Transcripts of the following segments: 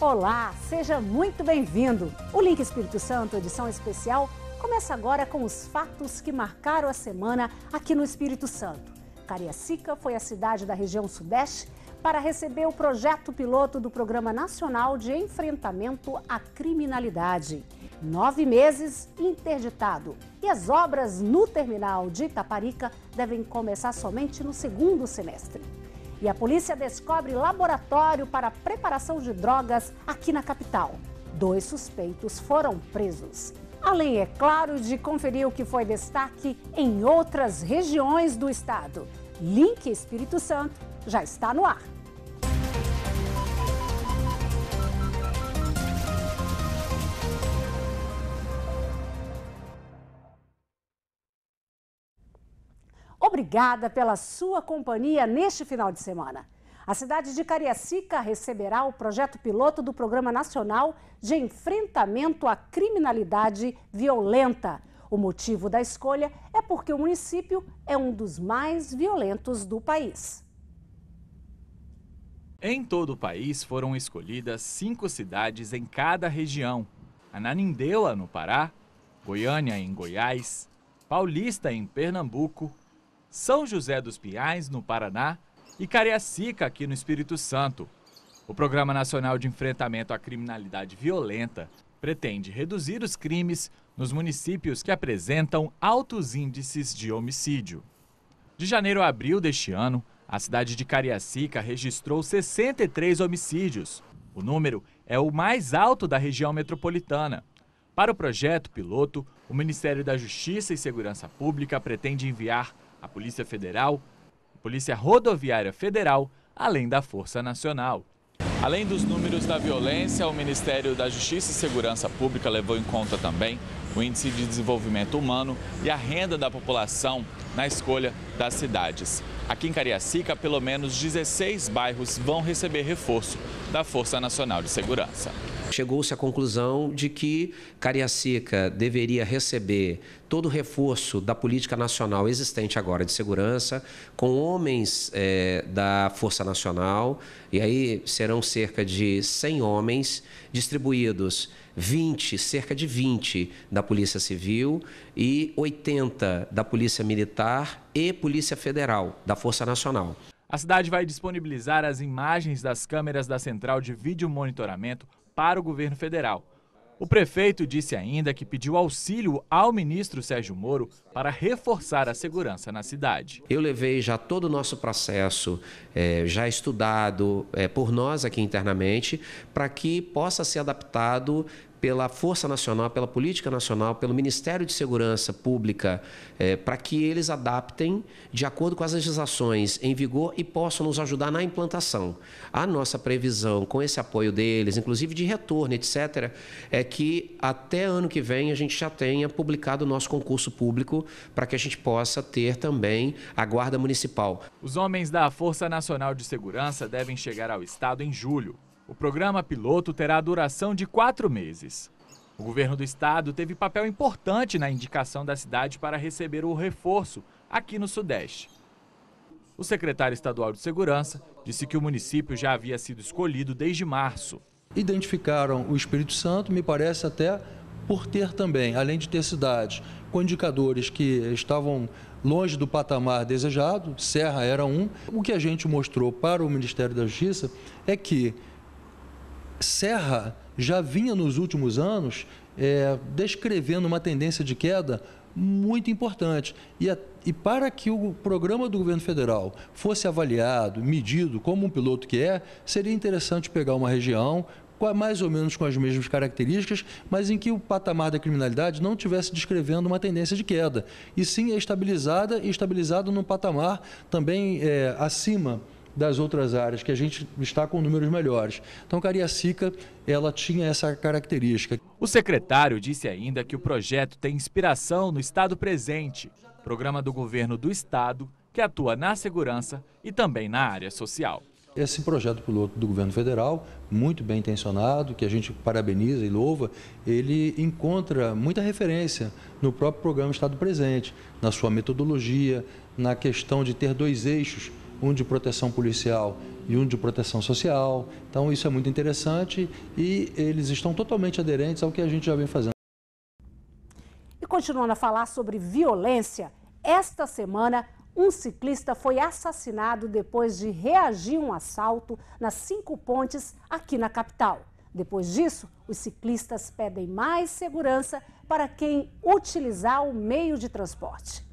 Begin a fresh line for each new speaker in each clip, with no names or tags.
Olá, seja muito bem-vindo. O Link Espírito Santo, edição especial, começa agora com os fatos que marcaram a semana aqui no Espírito Santo. Cariacica foi a cidade da região Sudeste para receber o projeto piloto do Programa Nacional de Enfrentamento à Criminalidade. Nove meses interditado. E as obras no terminal de Itaparica devem começar somente no segundo semestre. E a polícia descobre laboratório para preparação de drogas aqui na capital. Dois suspeitos foram presos. Além, é claro, de conferir o que foi destaque em outras regiões do estado. Link Espírito Santo já está no ar. Obrigada pela sua companhia neste final de semana. A cidade de Cariacica receberá o projeto piloto do Programa Nacional de Enfrentamento à Criminalidade Violenta. O motivo da escolha é porque o município é um dos mais violentos do país.
Em todo o país foram escolhidas cinco cidades em cada região: Ananindeua, no Pará, Goiânia, em Goiás, Paulista, em Pernambuco, são José dos Pinhais, no Paraná, e Cariacica, aqui no Espírito Santo. O Programa Nacional de Enfrentamento à Criminalidade Violenta pretende reduzir os crimes nos municípios que apresentam altos índices de homicídio. De janeiro a abril deste ano, a cidade de Cariacica registrou 63 homicídios. O número é o mais alto da região metropolitana. Para o projeto piloto, o Ministério da Justiça e Segurança Pública pretende enviar a Polícia Federal, a Polícia Rodoviária Federal, além da Força Nacional. Além dos números da violência, o Ministério da Justiça e Segurança Pública levou em conta também o índice de desenvolvimento humano e a renda da população na escolha das cidades. Aqui em Cariacica, pelo menos 16 bairros vão receber reforço da Força Nacional de Segurança.
Chegou-se à conclusão de que Cariacica deveria receber todo o reforço da política nacional existente agora de segurança, com homens é, da Força Nacional, e aí serão cerca de 100 homens distribuídos 20, cerca de 20 da Polícia Civil e 80 da Polícia Militar e Polícia Federal, da Força Nacional.
A cidade vai disponibilizar as imagens das câmeras da central de vídeo monitoramento para o governo federal. O prefeito disse ainda que pediu auxílio ao ministro Sérgio Moro para reforçar a segurança na cidade.
Eu levei já todo o nosso processo, é, já estudado é, por nós aqui internamente, para que possa ser adaptado pela Força Nacional, pela Política Nacional, pelo Ministério de Segurança Pública, é, para que eles adaptem de acordo com as legislações em vigor e possam nos ajudar na implantação. A nossa previsão, com esse apoio deles, inclusive de retorno, etc., é que até ano que vem a gente já tenha publicado o nosso concurso público para que a gente possa ter também a Guarda Municipal.
Os homens da Força Nacional de Segurança devem chegar ao Estado em julho. O programa piloto terá duração de quatro meses. O governo do estado teve papel importante na indicação da cidade para receber o reforço aqui no Sudeste. O secretário estadual de Segurança disse que o município já havia sido escolhido desde março.
Identificaram o Espírito Santo, me parece até por ter também, além de ter cidades com indicadores que estavam longe do patamar desejado, Serra era um. O que a gente mostrou para o Ministério da Justiça é que Serra já vinha nos últimos anos é, descrevendo uma tendência de queda muito importante. E, a, e, para que o programa do governo federal fosse avaliado, medido como um piloto que é, seria interessante pegar uma região mais ou menos com as mesmas características, mas em que o patamar da criminalidade não tivesse descrevendo uma tendência de queda, e sim é estabilizada e estabilizada num patamar também é, acima das outras áreas, que a gente está com números melhores.
Então, Cariacica, ela tinha essa característica. O secretário disse ainda que o projeto tem inspiração no Estado presente, programa do governo do Estado que atua na segurança e também na área social
esse projeto piloto do governo federal, muito bem intencionado, que a gente parabeniza e louva, ele encontra muita referência no próprio programa Estado Presente, na sua metodologia, na questão de ter dois eixos um de proteção policial e um de proteção social. Então, isso é muito interessante e eles estão totalmente aderentes ao que a gente já vem fazendo.
E continuando a falar sobre violência, esta semana um ciclista foi assassinado depois de reagir a um assalto nas cinco pontes aqui na capital. Depois disso, os ciclistas pedem mais segurança para quem utilizar o meio de transporte.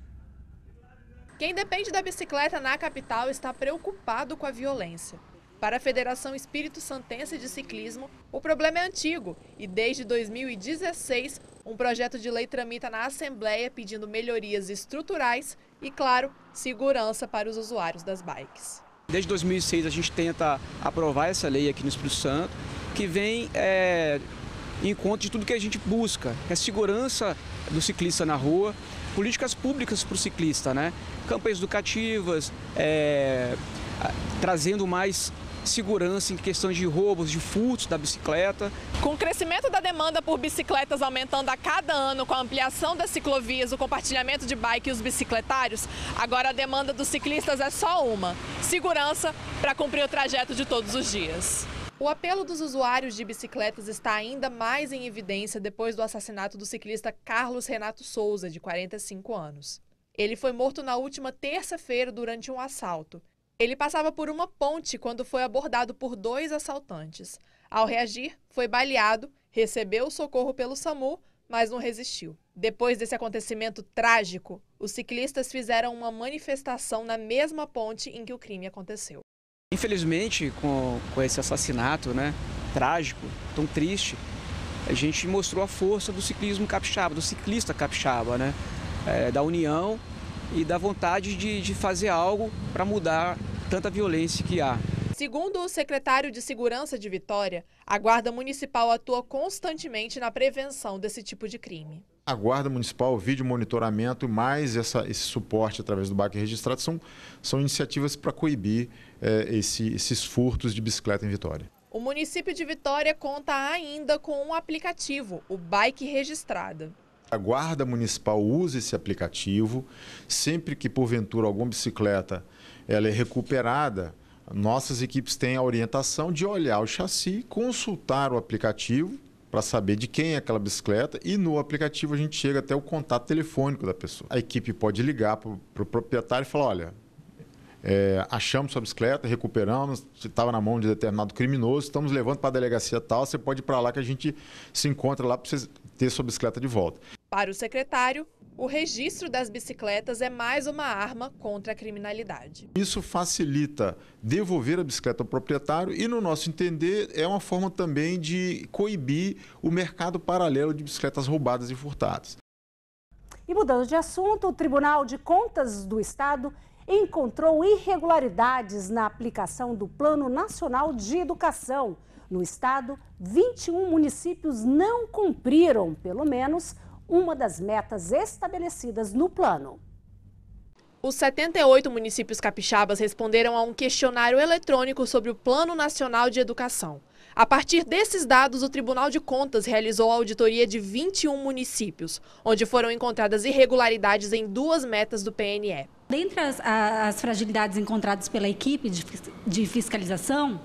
Quem depende da bicicleta na capital está preocupado com a violência. Para a Federação Espírito Santense de Ciclismo, o problema é antigo e desde 2016 um projeto de lei tramita na Assembleia pedindo melhorias estruturais e, claro, segurança para os usuários das bikes.
Desde 2006 a gente tenta aprovar essa lei aqui no Espírito Santo, que vem é, em conta de tudo que a gente busca, que é a segurança do ciclista na rua, políticas públicas para o ciclista, né? campanhas educativas, é, trazendo mais segurança em questão de roubos, de furtos da bicicleta.
Com o crescimento da demanda por bicicletas aumentando a cada ano, com a ampliação das ciclovias, o compartilhamento de bike e os bicicletários, agora a demanda dos ciclistas é só uma: segurança para cumprir o trajeto de todos os dias. O apelo dos usuários de bicicletas está ainda mais em evidência depois do assassinato do ciclista Carlos Renato Souza, de 45 anos. Ele foi morto na última terça-feira durante um assalto. Ele passava por uma ponte quando foi abordado por dois assaltantes. Ao reagir, foi baleado, recebeu socorro pelo SAMU, mas não resistiu. Depois desse acontecimento trágico, os ciclistas fizeram uma manifestação na mesma ponte em que o crime aconteceu.
Infelizmente, com, com esse assassinato né, trágico, tão triste, a gente mostrou a força do ciclismo capixaba, do ciclista capixaba, né? é, da união e da vontade de, de fazer algo para mudar tanta violência que há.
Segundo o secretário de Segurança de Vitória, a Guarda Municipal atua constantemente na prevenção desse tipo de crime.
A Guarda Municipal, o vídeo monitoramento, mais essa, esse suporte através do BAC registrado, são, são iniciativas para coibir é, esse, esses furtos de bicicleta em Vitória.
O município de Vitória conta ainda com um aplicativo, o Bike Registrado
a Guarda Municipal usa esse aplicativo. Sempre que, porventura, alguma bicicleta ela é recuperada, nossas equipes têm a orientação de olhar o chassi, consultar o aplicativo para saber de quem é aquela bicicleta e no aplicativo a gente chega até o contato telefônico da pessoa. A equipe pode ligar para o proprietário e falar: olha, é, achamos sua bicicleta, recuperamos, estava na mão de determinado criminoso, estamos levando para a delegacia tal, você pode ir para lá que a gente se encontra lá para você ter sua bicicleta de volta.
Para o secretário, o registro das bicicletas é mais uma arma contra a criminalidade.
Isso facilita devolver a bicicleta ao proprietário e, no nosso entender, é uma forma também de coibir o mercado paralelo de bicicletas roubadas e furtadas.
E mudando de assunto, o Tribunal de Contas do Estado encontrou irregularidades na aplicação do Plano Nacional de Educação. No estado, 21 municípios não cumpriram, pelo menos, uma das metas estabelecidas no plano. Os 78
municípios capixabas responderam a um questionário eletrônico sobre o Plano Nacional de Educação. A partir desses dados, o Tribunal de Contas realizou a auditoria de 21 municípios, onde foram
encontradas irregularidades
em duas metas do PNE.
Dentre as, as fragilidades encontradas pela equipe de, de fiscalização,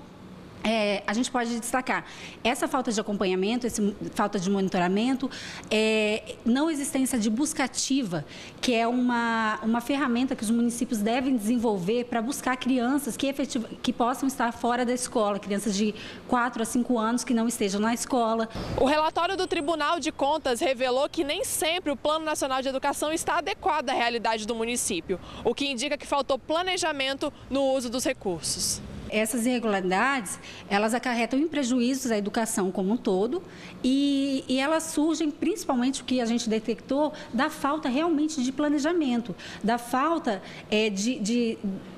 é, a gente pode destacar essa falta de acompanhamento, essa falta de monitoramento, é, não existência de busca ativa, que é uma, uma ferramenta que os municípios devem desenvolver para buscar crianças que, efetiva, que possam estar fora da escola, crianças de 4 a 5 anos que não estejam na escola. O relatório do Tribunal de Contas revelou que
nem sempre o Plano Nacional de Educação está adequado à realidade do município, o que indica que faltou
planejamento no uso dos recursos. Essas irregularidades, elas acarretam em prejuízos à educação como um todo e, e elas surgem principalmente o que a gente detectou da falta realmente de planejamento, da falta é, de, de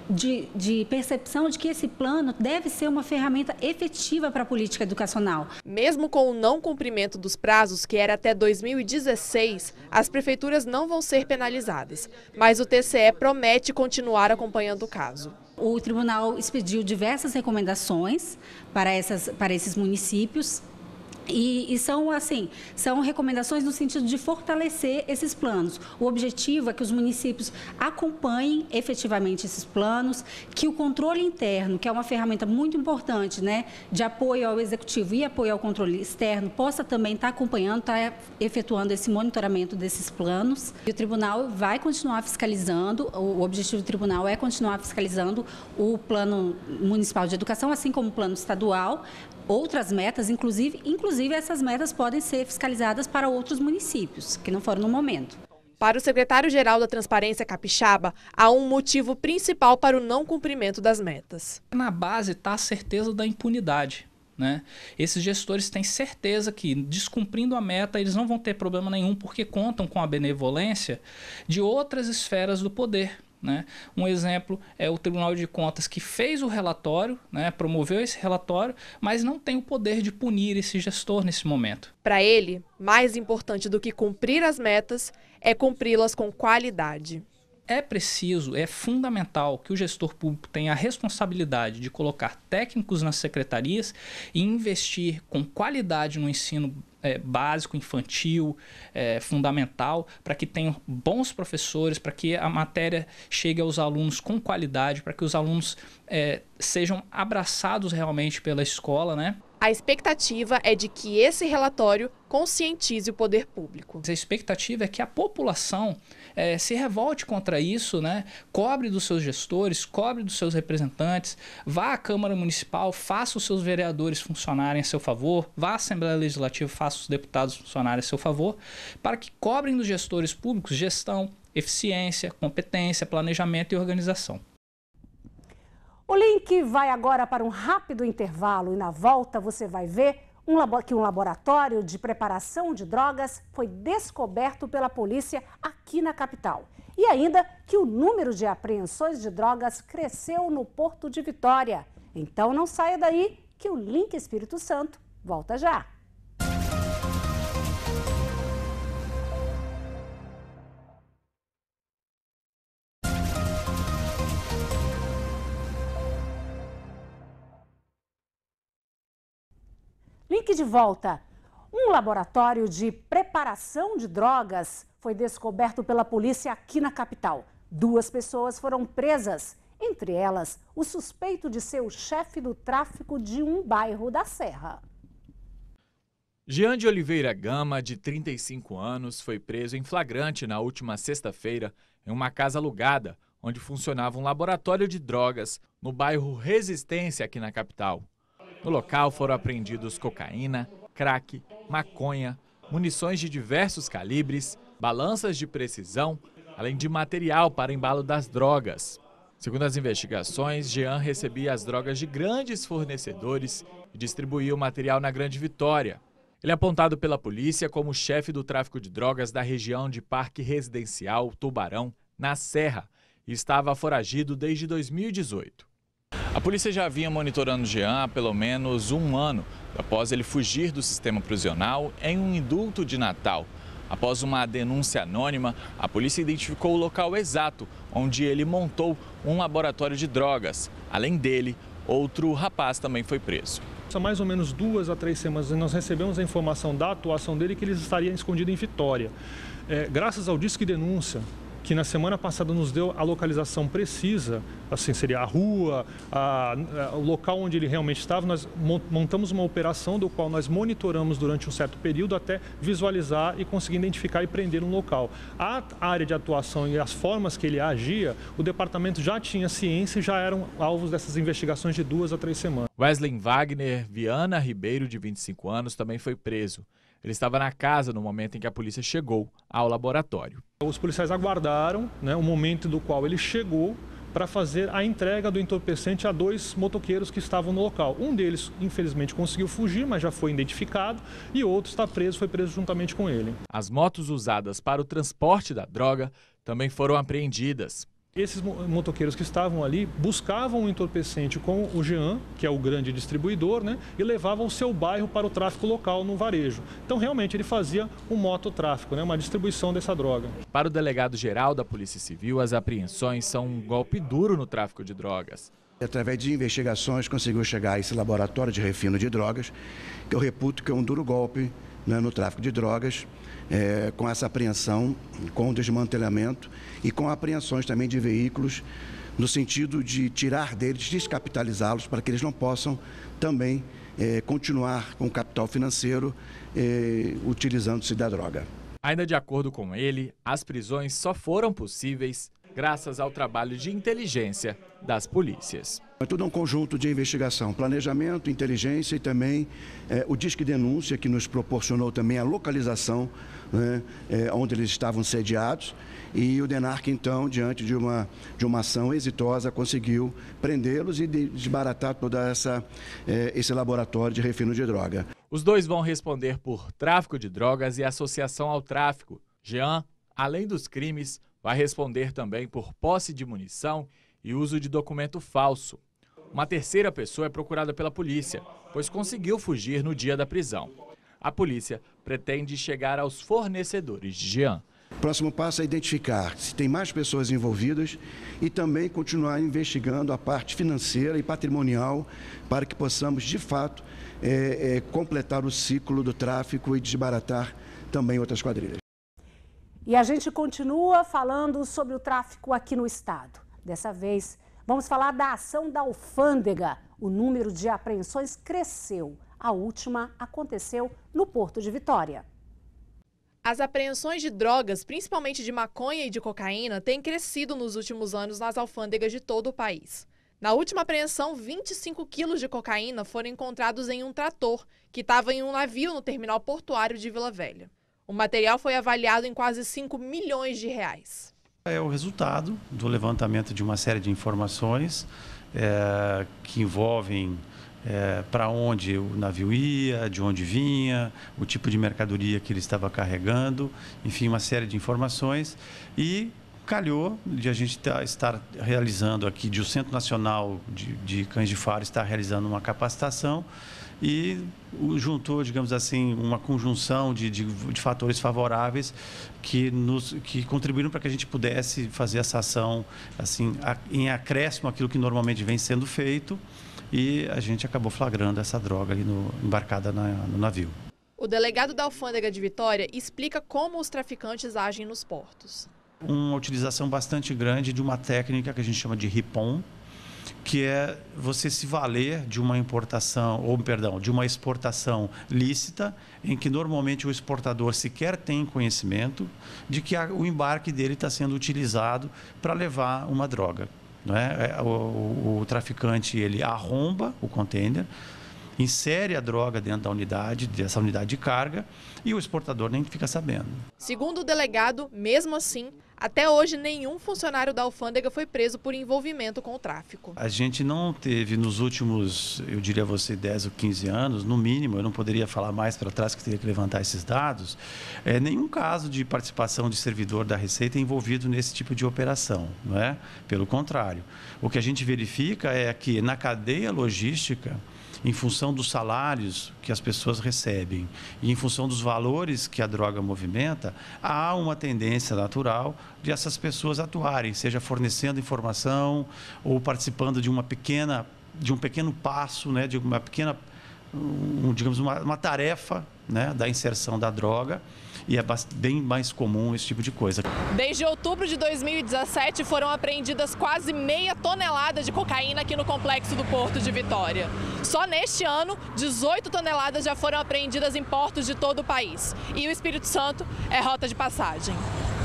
de, de, percepção de que esse plano deve ser uma ferramenta efetiva para a política educacional. Mesmo com o não cumprimento dos prazos, que era até 2016,
as prefeituras não vão ser penalizadas. Mas o TCE promete continuar
acompanhando o caso. O tribunal expediu diversas recomendações para, essas, para esses municípios e, e, são assim, são recomendações no sentido de fortalecer esses planos. O objetivo é que os municípios acompanhem efetivamente esses planos, que o controle interno, que é uma ferramenta muito importante, né, de apoio ao executivo e apoio ao controle externo, possa também estar tá acompanhando, estar tá efetuando esse monitoramento desses planos. E o tribunal vai continuar fiscalizando, o objetivo do tribunal é continuar fiscalizando o plano municipal de educação, assim como o plano estadual, outras metas, inclusive, inclusive essas metas podem ser fiscalizadas para outros municípios, que não foram no momento. Para o secretário-geral da Transparência Capixaba, há um motivo
principal para o não cumprimento das metas.
Na base está a certeza da impunidade. Né? Esses gestores têm certeza que, descumprindo a meta, eles não vão ter problema nenhum, porque contam com a benevolência de outras esferas do poder. Né? Um exemplo é o Tribunal de Contas que fez o relatório, né, promoveu esse relatório, mas não tem o poder de punir esse gestor nesse momento.
Para ele, mais importante do que cumprir as metas é cumpri-las com qualidade.
É preciso, é fundamental que o gestor público tenha a responsabilidade de colocar técnicos nas secretarias e investir com qualidade no ensino é, básico, infantil, é, fundamental, para que tenham bons professores, para que a matéria chegue aos alunos com qualidade, para que os alunos é, sejam abraçados realmente pela escola, né?
A expectativa é de que esse relatório conscientize o poder público.
A expectativa é que a população é, se revolte contra isso, né? Cobre dos seus gestores, cobre dos seus representantes, vá à Câmara Municipal, faça os seus vereadores funcionarem a seu favor, vá à Assembleia Legislativa, faça os deputados funcionarem a seu favor, para que cobrem dos gestores públicos gestão, eficiência, competência, planejamento e organização.
O link vai agora para um rápido intervalo e na volta você vai ver um que um laboratório de preparação de drogas foi descoberto pela polícia aqui na capital. E ainda que o número de apreensões de drogas cresceu no Porto de Vitória. Então não saia daí que o Link Espírito Santo volta já. Link de volta. Um laboratório de preparação de drogas foi descoberto pela polícia aqui na capital. Duas pessoas foram presas, entre elas o suspeito de ser o chefe do tráfico de um bairro da Serra.
Jean de Oliveira Gama, de 35 anos, foi preso em flagrante na última sexta-feira em uma casa alugada, onde funcionava um laboratório de drogas no bairro Resistência, aqui na capital. No local foram apreendidos cocaína, crack, maconha, munições de diversos calibres, balanças de precisão, além de material para embalo das drogas. Segundo as investigações, Jean recebia as drogas de grandes fornecedores e distribuía o material na Grande Vitória. Ele é apontado pela polícia como chefe do tráfico de drogas da região de Parque Residencial Tubarão, na Serra, e estava foragido desde 2018. A polícia já vinha monitorando Jean há pelo menos um ano, após ele fugir do sistema prisional em um indulto de Natal. Após uma denúncia anônima, a polícia identificou o local exato onde ele montou um laboratório de drogas. Além dele, outro rapaz também foi preso. Há mais ou
menos duas a três semanas nós recebemos a informação da atuação dele que ele estaria escondido em Vitória. É, graças ao Disque Denúncia, que na semana passada nos deu a localização precisa, assim, seria a rua, a, a, o local onde ele realmente estava. Nós montamos uma operação do qual nós monitoramos durante um certo período até visualizar e conseguir identificar e prender um local. A área de atuação e as formas que ele agia, o departamento já tinha
ciência e já eram alvos dessas investigações de duas a três semanas. Wesley Wagner Viana Ribeiro, de 25 anos, também foi preso. Ele estava na casa no momento em que a polícia chegou ao laboratório.
Os policiais aguardaram né, o momento do qual ele chegou para fazer a entrega do entorpecente a dois motoqueiros que estavam no local. Um deles, infelizmente, conseguiu
fugir, mas já foi identificado, e outro está preso, foi preso juntamente com ele. As motos usadas para o transporte da droga também foram apreendidas.
Esses motoqueiros que estavam ali buscavam o entorpecente com o Jean, que é o grande distribuidor, né, e levavam o seu bairro para o tráfico local no varejo. Então, realmente, ele fazia um mototráfico, né, uma
distribuição dessa droga. Para o delegado-geral da Polícia Civil, as apreensões são um golpe duro no tráfico de drogas.
Através de investigações, conseguiu chegar a esse laboratório de refino de drogas, que eu reputo que é um duro golpe né, no tráfico de drogas é, com essa apreensão, com o desmantelamento e com apreensões também de veículos no sentido de tirar deles, descapitalizá-los para que eles não possam também é, continuar com o capital financeiro é, utilizando-se da droga.
Ainda de acordo com ele, as prisões só foram possíveis graças ao trabalho de inteligência das polícias.
É tudo um conjunto de investigação, planejamento, inteligência e também é, o Disque Denúncia, que nos proporcionou também a localização né, é, onde eles estavam sediados. E o DENARC, então, diante de uma, de uma ação exitosa, conseguiu prendê-los e desbaratar todo é, eh, esse laboratório de refino de droga.
Os dois vão responder por tráfico de drogas e associação ao tráfico. Jean, além dos crimes, vai responder também por posse de munição e uso de documento falso. Uma terceira pessoa é procurada pela polícia, pois conseguiu fugir no dia da prisão. A polícia pretende chegar aos fornecedores.
Jean. Próximo passo é identificar se tem mais pessoas envolvidas e também continuar investigando a parte financeira e patrimonial para que possamos, de fato, é, é, completar o ciclo do tráfico e desbaratar também outras quadrilhas.
E a gente continua falando sobre o tráfico aqui no estado. Dessa vez, vamos falar da ação da alfândega. O número de apreensões cresceu. A última aconteceu no Porto de Vitória.
As apreensões de drogas, principalmente de maconha e de cocaína, têm crescido nos últimos anos nas alfândegas de todo o país. Na última apreensão, 25 quilos de cocaína foram encontrados em um trator que estava em um navio no terminal portuário de Vila Velha. O material foi avaliado em quase 5 milhões de reais.
É o resultado do levantamento de uma série de informações é, que envolvem é, para onde o navio ia, de onde vinha, o tipo de mercadoria que ele estava carregando, enfim, uma série de informações. E calhou de a gente tá, estar realizando aqui, de o Centro Nacional de, de Cães de Faro estar realizando uma capacitação e juntou, digamos assim, uma conjunção de, de, de fatores favoráveis que, nos, que contribuíram para que a gente pudesse fazer essa ação assim, a, em acréscimo àquilo que normalmente vem sendo feito e a gente acabou flagrando essa droga ali no, embarcada na, no navio.
O delegado da alfândega de Vitória explica como os traficantes agem nos portos.
Uma utilização bastante grande de uma técnica que a gente chama de ripon, que é você se valer de uma importação, ou perdão, de uma exportação lícita, em que normalmente o exportador sequer tem conhecimento de que o embarque dele está sendo utilizado para levar uma droga. Né? É, o, o, o traficante ele arromba o contêiner insere a droga dentro da unidade, dessa unidade de carga, e o exportador nem fica sabendo.
Segundo o delegado, mesmo assim, até hoje, nenhum funcionário da alfândega foi preso por envolvimento com o tráfico.
A gente não teve nos últimos, eu diria você, 10 ou 15 anos, no mínimo, eu não poderia falar mais para trás que teria que levantar esses dados, é, nenhum caso de participação de servidor da Receita envolvido nesse tipo de operação. Não é? Pelo contrário, o que a gente verifica é que na cadeia logística, em função dos salários que as pessoas recebem e em função dos valores que a droga movimenta, há uma tendência natural de essas pessoas atuarem, seja fornecendo informação ou participando de uma pequena de um pequeno passo, né, de uma pequena um, digamos uma, uma tarefa né, da inserção da droga e é bem mais comum esse tipo de coisa.
Desde outubro de 2017 foram apreendidas quase meia tonelada de cocaína aqui no complexo do Porto de Vitória. Só neste ano, 18 toneladas já foram apreendidas em portos de todo o país. E o Espírito Santo é rota de passagem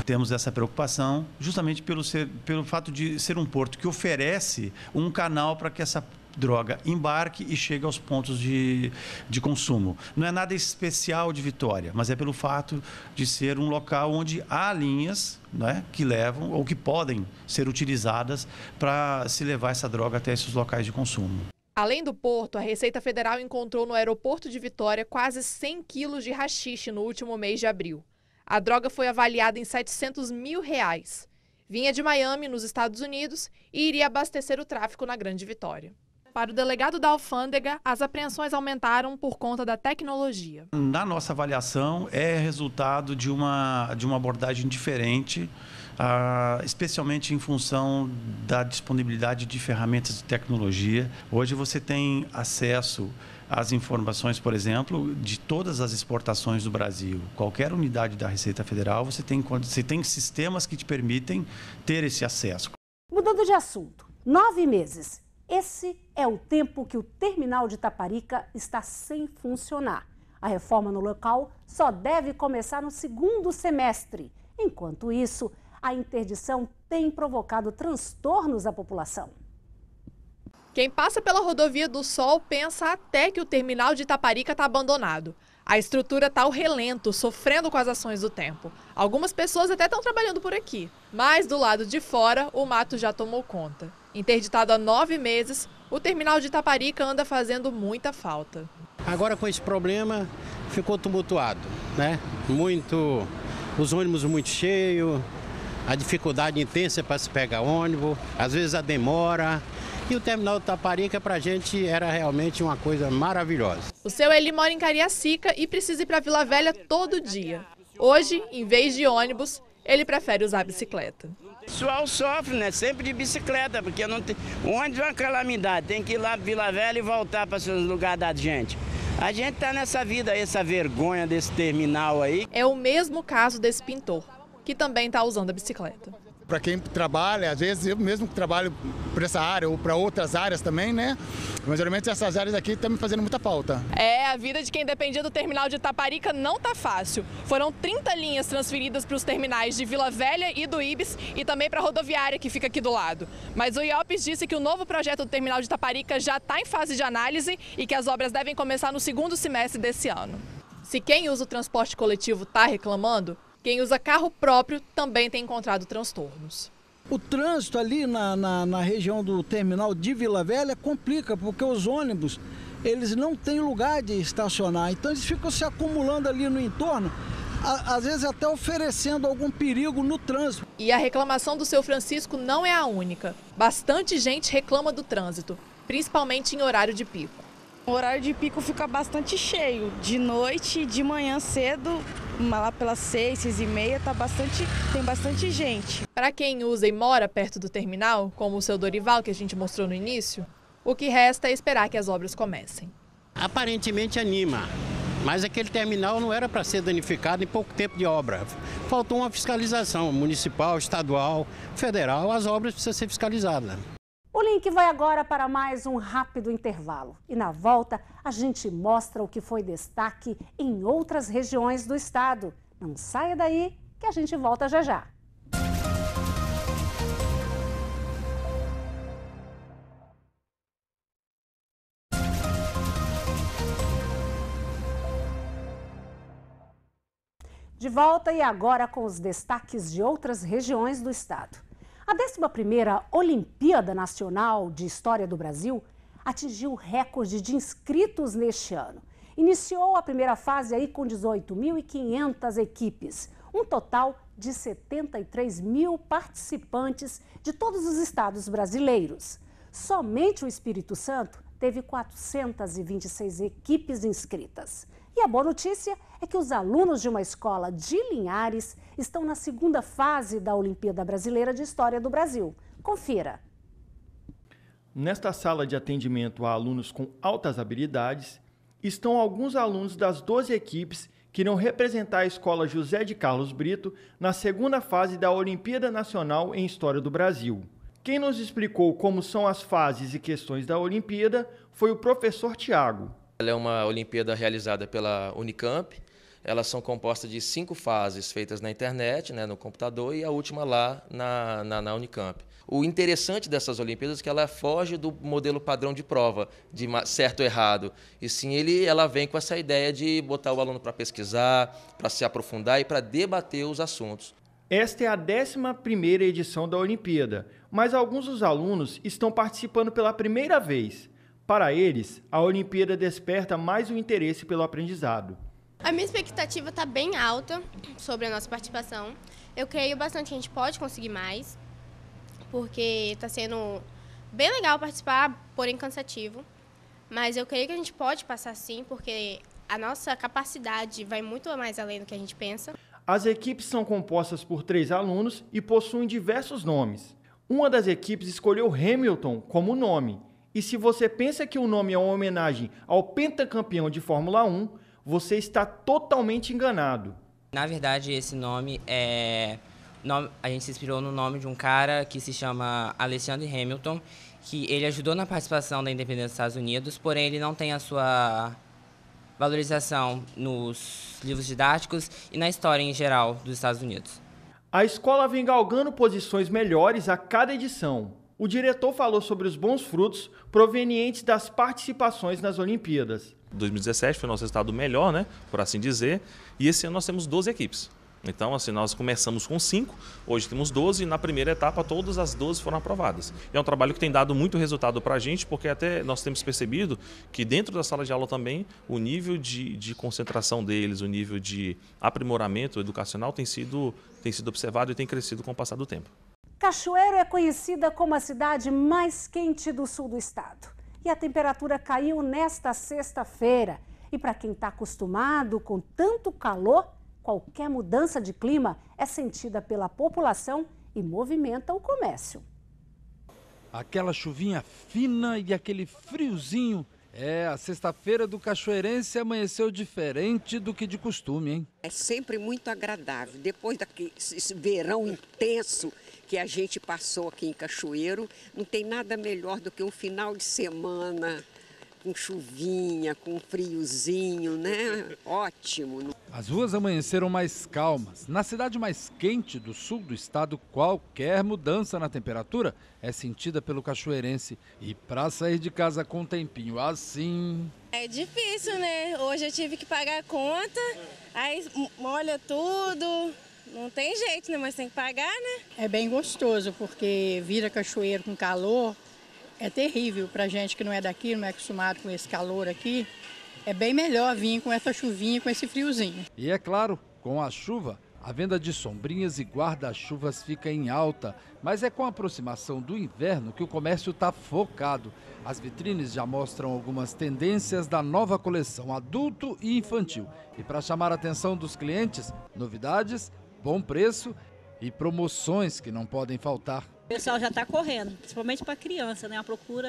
temos essa preocupação justamente pelo, ser, pelo fato de ser um porto que oferece um canal para que essa droga embarque e chegue aos pontos de, de consumo. Não é nada especial de Vitória, mas é pelo fato de ser um local onde há linhas né, que levam ou que podem ser utilizadas para se levar essa droga até esses locais de consumo.
Além do porto, a Receita Federal encontrou no aeroporto de Vitória quase 100 quilos de rachixe no último mês de abril. A droga foi avaliada em 700 mil reais. Vinha de Miami, nos Estados Unidos, e iria abastecer o tráfico na Grande Vitória. Para o delegado da alfândega, as apreensões aumentaram por conta da tecnologia.
Na nossa avaliação, é resultado de uma, de uma abordagem diferente, ah, especialmente em função da disponibilidade de ferramentas de tecnologia. Hoje você tem acesso às informações, por exemplo, de todas as exportações do Brasil. Qualquer unidade da Receita Federal, você tem, você tem sistemas que te permitem ter esse acesso.
Mudando de assunto, nove meses esse é o tempo que o terminal de Taparica está sem funcionar. A reforma no local só deve começar no segundo semestre. Enquanto isso, a interdição tem provocado transtornos à população. Quem passa pela rodovia do Sol pensa até que o terminal de
Itaparica está abandonado. A estrutura está ao relento, sofrendo com as ações do tempo. Algumas pessoas até estão trabalhando por aqui, mas do lado de fora o mato já tomou conta. Interditado há nove meses, o terminal de Itaparica anda fazendo muita falta.
Agora com esse problema ficou tumultuado, né? Muito, os ônibus muito cheios, a dificuldade intensa para se pegar ônibus, às vezes a demora. E o terminal de Taparica para a gente era realmente uma coisa maravilhosa.
O seu Eli mora em Cariacica e precisa ir para Vila Velha todo dia. Hoje, em vez de ônibus, ele prefere usar bicicleta
pessoal sofre, né? Sempre de bicicleta, porque não tem... onde é uma calamidade, tem que ir lá para Vila Velha e voltar para seus lugares da gente. A gente tá nessa vida essa vergonha desse terminal aí. É o mesmo caso desse pintor,
que também tá usando a bicicleta
para quem trabalha, às vezes eu mesmo que trabalho para essa área ou para outras áreas também, né? Mas geralmente essas áreas aqui estão tá me fazendo muita falta.
É, a vida de quem dependia do terminal de Itaparica não tá fácil. Foram 30 linhas transferidas para os terminais de Vila Velha e do Ibis e também para a rodoviária que fica aqui do lado. Mas o Iopes disse que o novo projeto do terminal de Itaparica já está em fase de análise e que as obras devem começar no segundo semestre desse ano. Se quem usa o transporte coletivo está reclamando, quem usa carro próprio também tem encontrado transtornos.
O trânsito ali na, na, na, região do terminal de Vila Velha complica, porque os ônibus eles não têm lugar de estacionar, então eles ficam se acumulando ali no entorno, a, às vezes até oferecendo
algum perigo no trânsito. E a reclamação do seu Francisco não é a única. Bastante gente reclama do trânsito, principalmente em horário de pico. O horário de pico fica bastante cheio, de noite, de manhã cedo, lá pelas seis, seis e meia, tá bastante, tem bastante gente. Para quem usa e mora perto do terminal, como o seu Dorival que a gente mostrou no início, o que resta é esperar que as obras comecem.
Aparentemente anima, mas aquele terminal não era para ser danificado em pouco tempo de obra. Faltou uma fiscalização municipal, estadual, federal, as obras precisam ser fiscalizadas.
O link vai agora para mais um rápido intervalo. E na volta, a gente mostra o que foi destaque em outras regiões do estado. Não saia daí que a gente volta já já. De volta e agora com os destaques de outras regiões do estado. A 11ª Olimpíada Nacional de História do Brasil atingiu recorde de inscritos neste ano. Iniciou a primeira fase aí com 18.500 equipes, um total de 73 mil participantes de todos os estados brasileiros. Somente o Espírito Santo teve 426 equipes inscritas. E a boa notícia é que os alunos de uma escola de Linhares estão na segunda fase da Olimpíada Brasileira de História do Brasil. Confira.
Nesta sala de atendimento a alunos com altas habilidades, estão alguns alunos das 12 equipes que irão representar a Escola José de Carlos Brito na segunda fase da Olimpíada Nacional em História do Brasil. Quem nos explicou como são as fases e questões da Olimpíada foi o professor Tiago.
Ela é uma Olimpíada realizada pela Unicamp. Elas são compostas de cinco fases feitas na internet, né, no computador, e a última lá na, na, na Unicamp. O interessante dessas Olimpíadas é que ela foge do modelo padrão de prova, de certo ou errado. E sim, ele, ela vem com essa ideia de botar o aluno para pesquisar, para se aprofundar e para debater os assuntos.
Esta é a 11ª edição da Olimpíada, mas alguns dos alunos estão participando pela primeira vez. Para eles, a Olimpíada desperta mais o interesse pelo aprendizado.
A minha expectativa está bem alta sobre a nossa participação. Eu creio bastante que a gente pode conseguir mais, porque está sendo bem legal participar, porém cansativo. Mas eu creio que a gente pode passar sim, porque
a nossa capacidade vai muito mais além do que a gente pensa.
As equipes são compostas por três alunos e possuem diversos nomes. Uma das equipes escolheu Hamilton como nome e se você pensa que o nome é uma homenagem ao pentacampeão de Fórmula 1, você está totalmente enganado.
Na verdade, esse nome é. A gente se inspirou no nome de um cara que se chama Alexander Hamilton, que ele ajudou na participação da independência dos Estados Unidos, porém ele não tem a sua valorização nos livros didáticos e na história em geral dos Estados Unidos.
A escola vem galgando posições melhores a cada edição, o diretor falou sobre os bons frutos provenientes das participações nas Olimpíadas. 2017 foi
o nosso estado melhor, né, por assim dizer, e esse ano nós temos 12 equipes. Então, assim, nós começamos com 5, hoje temos 12 e na primeira etapa todas as 12 foram aprovadas. É um trabalho que tem dado muito resultado para a gente, porque até nós temos percebido que dentro da sala de aula também o nível de, de concentração deles, o nível de aprimoramento educacional tem sido, tem sido observado e tem crescido com o passar do tempo.
Cachoeiro é conhecida como a cidade mais quente do sul do estado. E a temperatura caiu nesta sexta-feira. E para quem está acostumado com tanto calor, qualquer mudança de clima é sentida pela população e movimenta o comércio.
Aquela chuvinha fina e aquele friozinho. É, a sexta-feira do Cachoeirense amanheceu diferente do que de costume, hein? É sempre muito agradável. Depois daquele
verão intenso, que a gente passou aqui em Cachoeiro, não tem nada melhor do que um final de semana com chuvinha, com friozinho,
né? Ótimo.
As ruas amanheceram mais calmas. Na cidade mais quente do sul do estado, qualquer mudança na temperatura é sentida pelo cachoeirense. E para sair de casa com um tempinho assim. É difícil, né?
Hoje eu tive que pagar a conta, aí molha tudo, não tem jeito, né? Mas tem que pagar, né? É bem gostoso, porque vira cachoeiro com calor é terrível pra gente que não é daqui, não é acostumado com esse calor aqui. É bem melhor
vir com essa chuvinha, com esse friozinho.
E é claro, com a chuva, a venda de sombrinhas e guarda-chuvas fica em alta, mas é com a aproximação do inverno que o comércio está focado. As vitrines já mostram algumas tendências da nova coleção adulto e infantil. E para chamar a atenção dos clientes, novidades bom preço e promoções que não podem faltar.
O pessoal já está correndo, principalmente para criança, né? Uma procura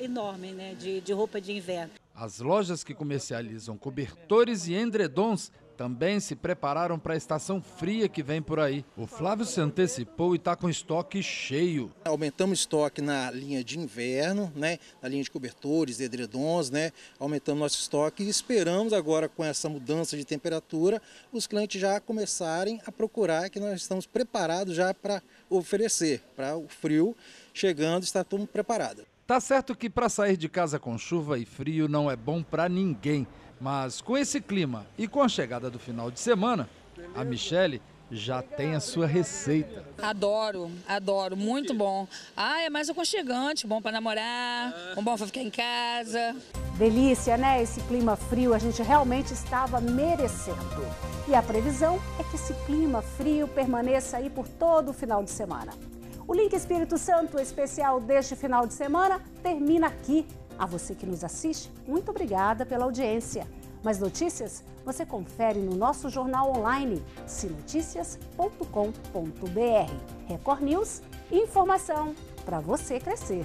enorme né? de, de roupa de inverno.
As lojas que comercializam cobertores e endredons também se prepararam para a estação fria que vem por aí.
O Flávio se antecipou e está com estoque cheio. Aumentamos estoque na linha de inverno, né? na linha de cobertores, de edredons, né? aumentamos nosso estoque e esperamos agora com essa mudança de temperatura os clientes já começarem a procurar que nós estamos preparados já para oferecer, para o frio chegando, está tudo preparado.
Tá certo que para sair de casa com chuva e frio não é bom para ninguém. Mas com esse clima e com a chegada do final de semana, a Michele já tem a sua receita.
Adoro, adoro, muito bom. Ah, é mais aconchegante, bom para
namorar, bom para ficar em casa. Delícia, né? Esse clima frio a gente realmente estava merecendo. E a previsão é que esse clima frio permaneça aí por todo o final de semana. O Link Espírito Santo especial deste final de semana termina aqui. A você que nos assiste, muito obrigada pela audiência. Mais notícias você confere no nosso jornal online sinoticias.com.br. Record News, informação para você crescer.